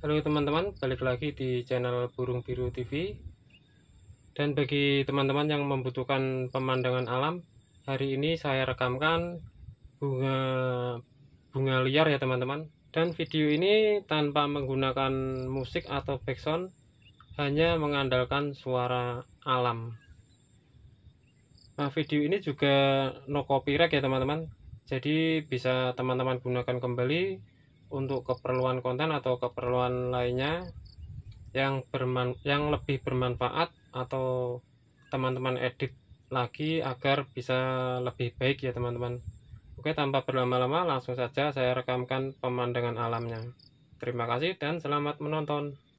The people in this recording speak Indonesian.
Halo teman-teman, balik lagi di channel Burung Biru TV Dan bagi teman-teman yang membutuhkan pemandangan alam Hari ini saya rekamkan bunga bunga liar ya teman-teman Dan video ini tanpa menggunakan musik atau background Hanya mengandalkan suara alam Nah video ini juga no copyright ya teman-teman Jadi bisa teman-teman gunakan kembali untuk keperluan konten atau keperluan lainnya yang berman yang lebih bermanfaat atau teman-teman edit lagi agar bisa lebih baik ya teman-teman Oke tanpa berlama-lama langsung saja saya rekamkan pemandangan alamnya Terima kasih dan selamat menonton